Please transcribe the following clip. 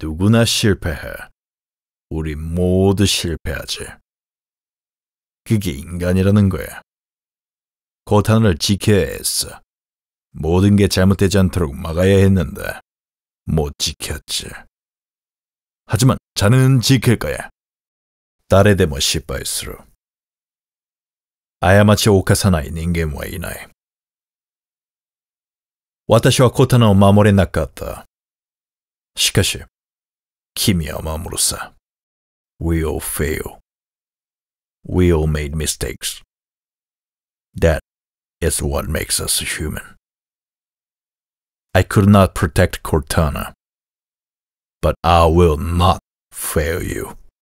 누구나 실패해. 우리 모두 실패하지. 그게 인간이라는 거야. 코탄을 지켜야 했어. 모든 게 잘못되지 않도록 막아야 했는데 못 지켰지. 하지만 자는 지킬 거야. 딸에 대면 시바이스로. 아야마치 오카사나이 닌겐와 이나이. 私はコタナを守れなかった。しかし、kimi We all fail. We all made mistakes. That is what makes us human. I could not protect Cortana, but I will not fail you.